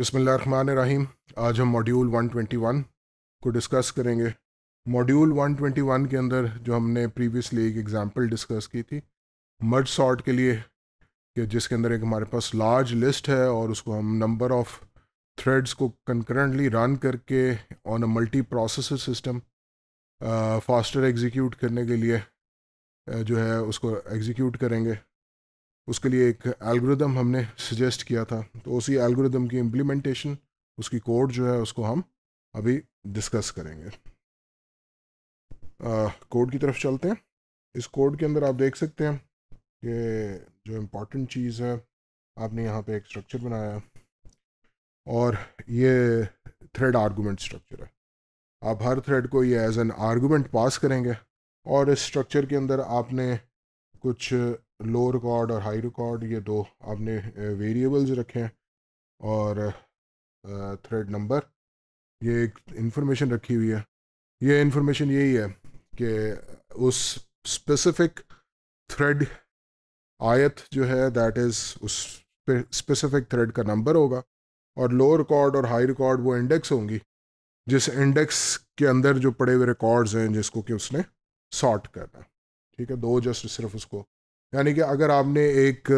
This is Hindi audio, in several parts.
रहीम आज हम मॉड्यूल 121 को डिस्कस करेंगे मॉड्यूल 121 के अंदर जो हमने प्रीवियसली एक एग्जांपल डिस्कस की थी मर्ज सॉर्ट के लिए कि जिसके अंदर एक हमारे पास लार्ज लिस्ट है और उसको हम नंबर ऑफ थ्रेड्स को कंकरेंटली रन करके on a multi processor system faster execute करने के लिए uh, जो है उसको एग्जीक्यूट करेंगे उसके लिए एक एल्गोरिदम हमने सजेस्ट किया था तो उसी एल्गोरिदम की इम्प्लीमेंटेशन उसकी कोड जो है उसको हम अभी डिस्कस करेंगे कोड की तरफ चलते हैं इस कोड के अंदर आप देख सकते हैं कि जो इम्पोर्टेंट चीज़ है आपने यहाँ पे एक स्ट्रक्चर बनाया और ये थ्रेड आर्गूमेंट स्ट्रक्चर है आप हर थ्रेड को ये एज एन आर्गूमेंट पास करेंगे और इस स्ट्रक्चर के अंदर आपने कुछ लो रिकॉर्ड और हाई रिकॉर्ड ये दो आपने वेरिएबल्स रखे हैं और थ्रेड नंबर ये एक इंफॉर्मेशन रखी हुई है ये इंफॉर्मेशन यही है कि उस स्पेसिफिक थ्रेड आयत जो है दैट इज़ उस स्पेसिफिक थ्रेड का नंबर होगा और लो रिकॉर्ड और हाई रिकॉर्ड वो इंडेक्स होंगी जिस इंडेक्स के अंदर जो पड़े हुए रिकॉर्ड्स हैं जिसको कि उसने सॉर्ट करना ठीक है दो जस्ट सिर्फ उसको यानी कि अगर आपने एक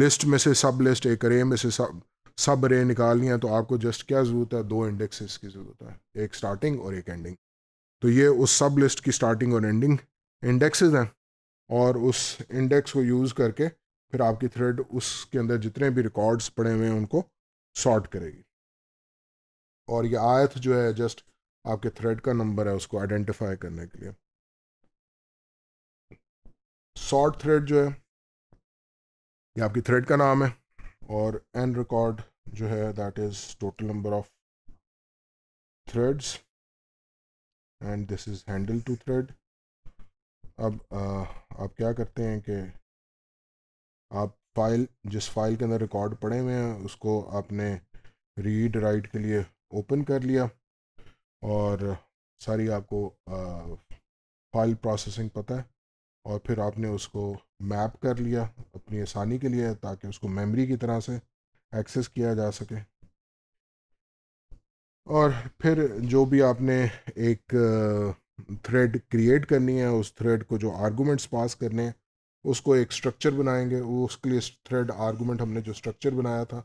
लिस्ट में से सब लिस्ट एक रे में से सब सब रे निकालनी है तो आपको जस्ट क्या ज़रूरत है दो इंडेक्सेस की ज़रूरत है एक स्टार्टिंग और एक एंडिंग तो ये उस सब लिस्ट की स्टार्टिंग और एंडिंग इंडेक्सेस हैं और उस इंडेक्स को यूज़ करके फिर आपकी थ्रेड उसके अंदर जितने भी रिकॉर्ड्स पड़े हुए हैं उनको सॉर्ट करेगी और ये आयत जो है जस्ट आपके थ्रेड का नंबर है उसको आइडेंटिफाई करने के लिए शॉर्ट थ्रेड जो है ये आपकी थ्रेड का नाम है और एन रिकॉर्ड जो है that is total number of threads and this is handle to thread अब uh, आप क्या करते हैं कि आप फाइल जिस फाइल के अंदर रिकॉर्ड पड़े हुए हैं उसको आपने रीड राइट के लिए ओपन कर लिया और सारी आपको फाइल फाइल प्रोसेसिंग पता है और फिर आपने उसको मैप कर लिया अपनी आसानी के लिए ताकि उसको मेमोरी की तरह से एक्सेस किया जा सके और फिर जो भी आपने एक थ्रेड क्रिएट करनी है उस थ्रेड को जो आर्गूमेंट्स पास करने हैं उसको एक स्ट्रक्चर बनाएंगे उसके लिए थ्रेड आर्गूमेंट हमने जो स्ट्रक्चर बनाया था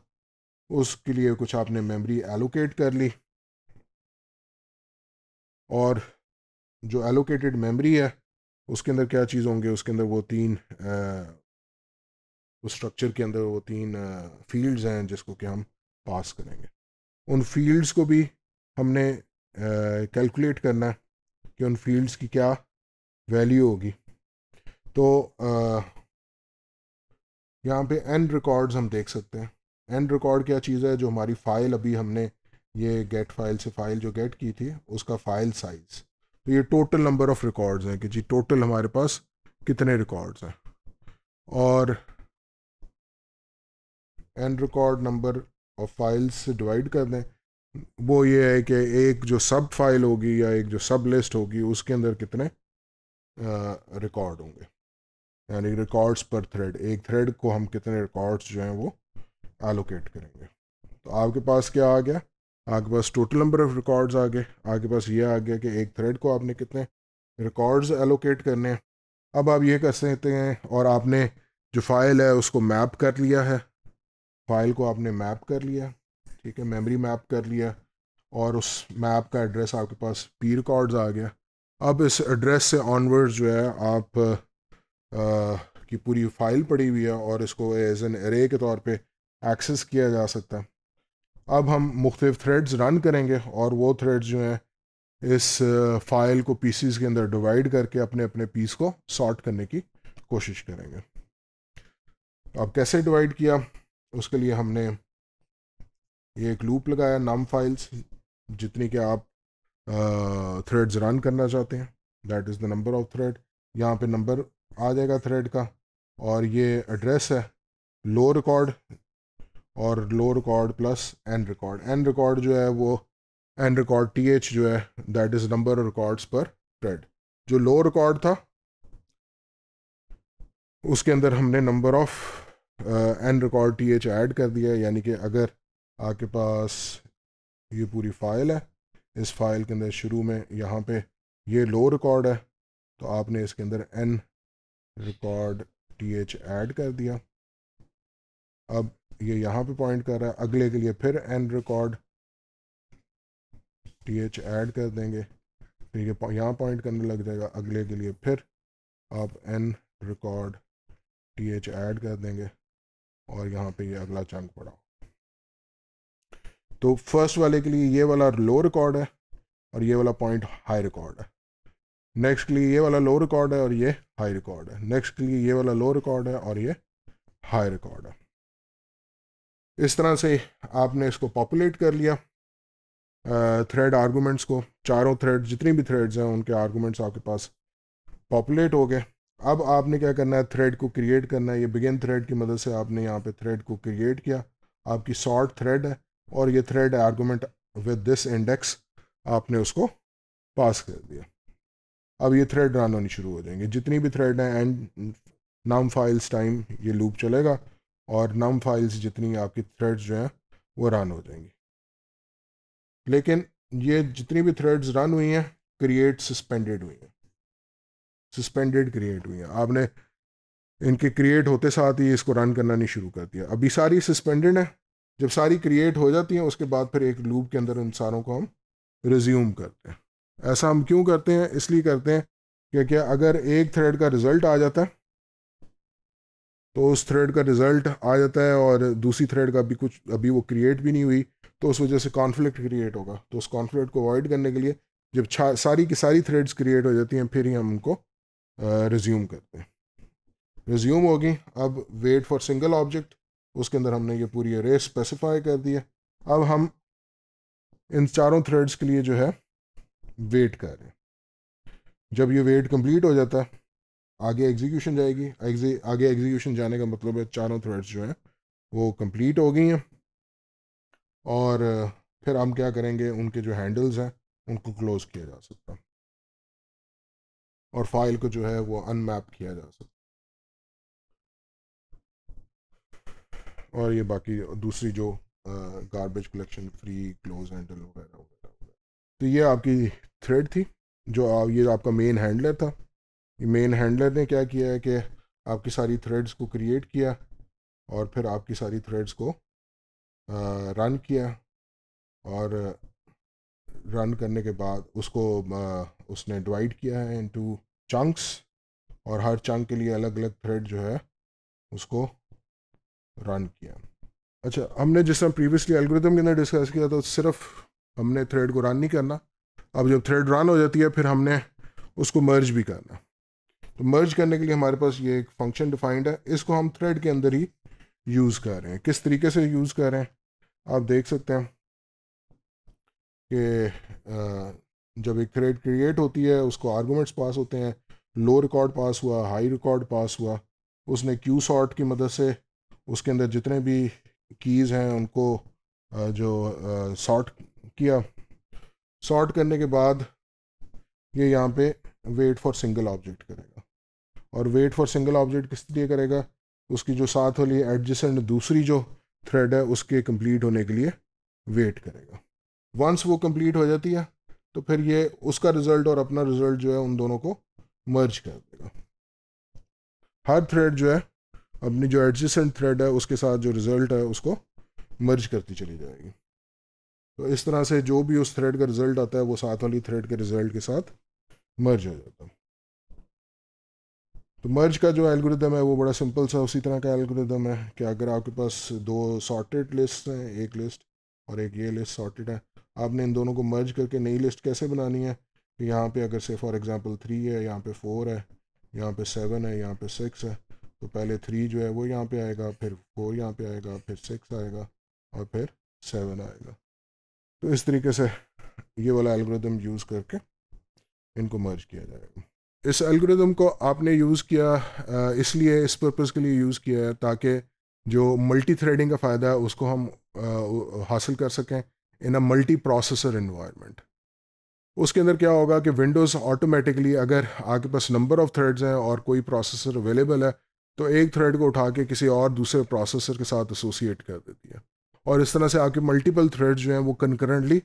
उसके लिए कुछ आपने मेमोरी एलोकेट कर ली और जो एलोकेटेड मेमोरी है उसके अंदर क्या चीज़ होंगे उसके अंदर वो तीन उस स्ट्रक्चर के अंदर वो तीन फील्ड्स हैं जिसको कि हम पास करेंगे उन फील्ड्स को भी हमने कैलकुलेट करना है कि उन फील्ड्स की क्या वैल्यू होगी तो यहाँ पे एंड रिकॉर्ड्स हम देख सकते हैं एंड रिकॉर्ड क्या चीज़ है जो हमारी फ़ाइल अभी हमने ये गेट फाइल से फ़ाइल जो गेट की थी उसका फ़ाइल साइज़ तो ये टोटल नंबर ऑफ़ रिकॉर्ड्स हैं कि जी टोटल हमारे पास कितने रिकॉर्ड्स हैं और N record number of files से डिवाइड कर दें वो ये है कि एक जो सब फाइल होगी या एक जो सब लिस्ट होगी उसके अंदर कितने रिकॉर्ड होंगे यानी रिकॉर्ड्स पर थ्रेड एक थ्रेड को हम कितने रिकॉर्ड्स जो हैं वो एलोकेट करेंगे तो आपके पास क्या आ गया आपके पास टोटल नंबर ऑफ रिकॉर्ड्स आ गए आपके पास ये आ गया कि एक थ्रेड को आपने कितने रिकॉर्ड्स एलोकेट करने हैं अब आप ये कर सकते हैं और आपने जो फाइल है उसको मैप कर लिया है फाइल को आपने मैप कर लिया ठीक है मेमोरी मैप कर लिया और उस मैप का एड्रेस आपके पास पी रिकॉर्ड्स आ गया अब इस एड्रेस से ऑनवर्ड्स जो है आप आ, की पूरी फाइल पड़ी हुई है और इसको एज एन एरे के तौर पे एक्सेस किया जा सकता है अब हम मुख्तफ थ्रेड्स रन करेंगे और वो थ्रेड्स जो हैं इस फाइल को पीसीस के अंदर डिवाइड करके अपने अपने पीस को सॉर्ट करने की कोशिश करेंगे अब कैसे डिवाइड किया उसके लिए हमने ये एक लूप लगाया नम फाइल्स जितनी कि आप थ्रेड्स रन करना चाहते हैं that is the number of thread यहाँ पे नंबर आ जाएगा थ्रेड का और ये एड्रेस है लो रिकॉर्ड और low record plus end record end record जो है वो एंड रिकॉर्ड टी एच जो है दैट इज़ नंबर रिकॉर्ड्स पर थ्रेड जो लो रिकॉर्ड था उसके अंदर हमने number of end record T H add कर दिया यानी कि अगर आपके पास ये पूरी फाइल है इस फाइल के अंदर शुरू में यहाँ पे ये लो रिकॉर्ड है तो आपने इसके अंदर N record T H add कर दिया अब ये यहाँ पे पॉइंट कर रहा है अगले के लिए फिर N record T H add कर देंगे ठीक है यहाँ पॉइंट करने लग जाएगा अगले के लिए फिर आप N record T H add कर देंगे और यहाँ पे ये अगला चंक पड़ा तो फर्स्ट वाले के लिए ये वाला लो रिकॉर्ड है और ये वाला पॉइंट हाई रिकॉर्ड है नेक्स्ट के लिए ये वाला लो रिकॉर्ड है और ये हाई रिकॉर्ड है नेक्स्ट के लिए ये वाला लो रिकॉर्ड है और ये हाई रिकॉर्ड है इस तरह से आपने इसको पॉपुलेट कर लिया थ्रेड uh, आर्गूमेंट्स को चारों थ्रेड जितनी भी थ्रेड्स हैं उनके आर्गूमेंट्स आपके पास पॉपुलेट हो गए अब आपने क्या करना है थ्रेड को क्रिएट करना है ये बिगिन थ्रेड की मदद से आपने यहाँ पे थ्रेड को क्रिएट किया आपकी शॉर्ट थ्रेड है और ये thread argument with this index आपने उसको पास कर दिया अब ये थ्रेड रन होनी शुरू हो जाएंगे जितनी भी थ्रेड हैं एंड नाम फाइल्स टाइम ये लूप चलेगा और नम फाइल्स जितनी आपकी थ्रेड्स जो हैं वो रन हो जाएंगी लेकिन ये जितनी भी थ्रेड्स रन हुई हैं क्रिएट सस्पेंडेड हुई हैं सस्पेंडेड क्रिएट हुई हैं आपने इनके क्रिएट होते साथ ही इसको रन करना नहीं शुरू कर दिया अभी सारी सस्पेंडेड हैं जब सारी क्रिएट हो जाती हैं उसके बाद फिर एक लूप के अंदर उन सारों को हम रिज्यूम करते हैं ऐसा हम क्यों करते हैं इसलिए करते हैं क्योंकि अगर एक थ्रेड का रिजल्ट आ जाता है तो उस थ्रेड का रिजल्ट आ जाता है और दूसरी थ्रेड का अभी कुछ अभी वो क्रिएट भी नहीं हुई तो उस वजह से कॉन्फ्लिक्ट क्रिएट होगा तो उस कॉन्फ्लिक्ट को अवॉइड करने के लिए जब सारी की सारी थ्रेड्स क्रिएट हो जाती हैं फिर ही हम उनको रिज्यूम करते हैं रिज्यूम होगी अब वेट फॉर सिंगल ऑब्जेक्ट उसके अंदर हमने ये पूरी रे स्पेसिफाई कर दी है अब हम इन चारों थ्रेड्स के लिए जो है वेट कर रहे हैं जब ये वेट कंप्लीट हो जाता है आगे एग्जीक्यूशन जाएगी आगे एग्जीक्यूशन जाने का मतलब है चारों थ्रेड्स जो हैं वो कंप्लीट हो गई हैं और फिर हम क्या करेंगे उनके जो हैंडल्स हैं उनको क्लोज़ किया जा सकता और फाइल को जो है वो अनमैप किया जा सकता और ये बाकी दूसरी जो garbage collection free close handle वगैरह वगैरह तो ये आपकी थ्रेड थी जो आप ये आपका मेन हैंडलर था मेन हैंडलर ने क्या किया है कि आपकी सारी थ्रेड्स को क्रिएट किया और फिर आपकी सारी थ्रेड्स को रन किया और रन करने के बाद उसको आ, उसने डिवाइड किया है इनटू चंक्स और हर चंक के लिए अलग अलग थ्रेड जो है उसको रन किया अच्छा हमने जिस तरह प्रीवियसली एल्गोरिथम के अंदर डिस्कस किया तो सिर्फ हमने थ्रेड को रन नहीं करना अब जब थ्रेड रन हो जाती है फिर हमने उसको मर्ज भी करना तो मर्ज करने के लिए हमारे पास ये एक फंक्शन डिफाइंड है इसको हम थ्रेड के अंदर ही यूज़ कर रहे हैं किस तरीके से यूज़ कर रहे हैं आप देख सकते हैं कि जब एक थ्रेड क्रिएट होती है उसको आर्गूमेंट्स पास होते हैं लो रिकॉर्ड पास हुआ हाई रिकॉर्ड पास हुआ उसने क्यू सॉर्ट की मदद से उसके अंदर जितने भी कीज़ हैं उनको जो सॉर्ट किया सॉर्ट करने के बाद ये यहाँ पे वेट फॉर सिंगल ऑब्जेक्ट करेगा और वेट फॉर सिंगल ऑब्जेक्ट किस लिए करेगा उसकी जो साथ वाली एडजस्टेंट दूसरी जो थ्रेड है उसके कंप्लीट होने के लिए वेट करेगा वंस वो कंप्लीट हो जाती है तो फिर ये उसका रिजल्ट और अपना रिजल्ट जो है उन दोनों को मर्ज कर देगा हर थ्रेड जो है अपनी जो एडजस्टेंट थ्रेड है उसके साथ जो रिजल्ट है उसको मर्ज करती चली जाएगी तो इस तरह से जो भी उस थ्रेड का रिजल्ट आता है वो साथ वाली थ्रेड के रिजल्ट के साथ मर्ज हो जाता है तो मर्ज का जो एल्गोरिदम है वो बड़ा सिंपल सा उसी तरह का एल्गोरिदम है कि अगर आपके पास दो सॉर्टेड लिस्ट हैं एक लिस्ट और एक ये लिस्ट सॉर्टेड है आपने इन दोनों को मर्ज करके नई लिस्ट कैसे बनानी है तो यहाँ पे अगर से फॉर एग्जांपल थ्री है यहाँ पे फोर है यहाँ पे सेवन है यहाँ पे सिक्स है तो पहले थ्री जो है वो यहाँ पे आएगा फिर फोर यहाँ पे आएगा फिर सिक्स आएगा और फिर सेवन आएगा तो इस तरीके से ये वाला एल्गोरिदम यूज़ करके इनको मर्ज किया जाएगा इस एल्गोरिथम को आपने यूज़ किया इसलिए इस पर्पज़ के लिए यूज़ किया है ताकि जो मल्टी थ्रेडिंग का फ़ायदा है उसको हम हासिल कर सकें in a multi processor environment उसके अंदर क्या होगा कि विंडोज़ ऑटोमेटिकली अगर आपके पास नंबर ऑफ थ्रेड्स हैं और कोई प्रोसेसर अवेलेबल है तो एक थ्रेड को उठा के किसी और दूसरे प्रोसेसर के साथ एसोसिएट कर देती है और इस तरह से आपके मल्टीपल थ्रेड जो हैं वो कंकरेंटली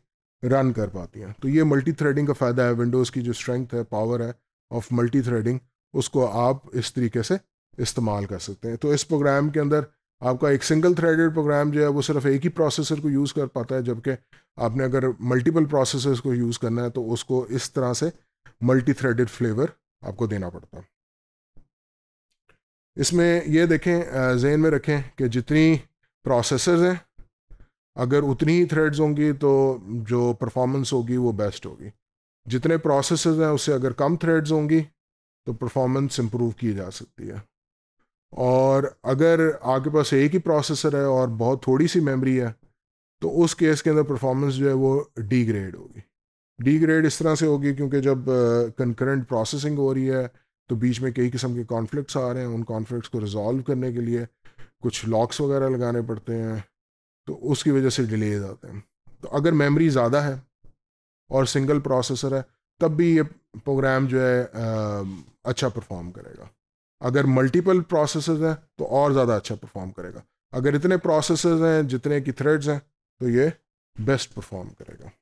रन कर पाती हैं तो ये मल्टी थ्रेडिंग का फ़ायदा है विंडोज़ की जो स्ट्रेंथ है पावर है ऑफ मल्टी थ्रेडिंग उसको आप इस तरीके से इस्तेमाल कर सकते हैं तो इस प्रोग्राम के अंदर आपका एक सिंगल थ्रेडेड प्रोग्राम जो है वो सिर्फ एक ही प्रोसेसर को यूज़ कर पाता है जबकि आपने अगर मल्टीपल प्रोसेसर्स को यूज़ करना है तो उसको इस तरह से मल्टी थ्रेडेड फ्लेवर आपको देना पड़ता है इसमें ये देखें जहन में रखें कि जितनी प्रोसेसर्स हैं अगर उतनी ही थ्रेड्स होंगी तो जो परफॉर्मेंस होगी वो बेस्ट होगी जितने प्रोसेस हैं उससे अगर कम थ्रेड्स होंगी तो परफॉर्मेंस इम्प्रूव की जा सकती है और अगर आपके पास एक ही प्रोसेसर है और बहुत थोड़ी सी मेमोरी है तो उस केस के अंदर परफॉर्मेंस जो है वो डीग्रेड होगी डीग्रेड इस तरह से होगी क्योंकि जब कंकरेंट uh, प्रोसेसिंग हो रही है तो बीच में कई किस्म के कॉन्फ्लिक्ट्स आ रहे हैं उन कॉन्फ्लिक्ट्स को रिजॉल्व करने के लिए कुछ लॉक्स वगैरह लगाने पड़ते हैं तो उसकी वजह से डिलेज आते हैं तो अगर मेमोरी ज़्यादा है और सिंगल प्रोसेसर है तब भी ये प्रोग्राम जो है आ, अच्छा परफॉर्म करेगा अगर मल्टीपल प्रोसेसर हैं तो और ज़्यादा अच्छा परफॉर्म करेगा अगर इतने प्रोसेसर हैं जितने की थ्रेड्स हैं तो ये बेस्ट परफॉर्म करेगा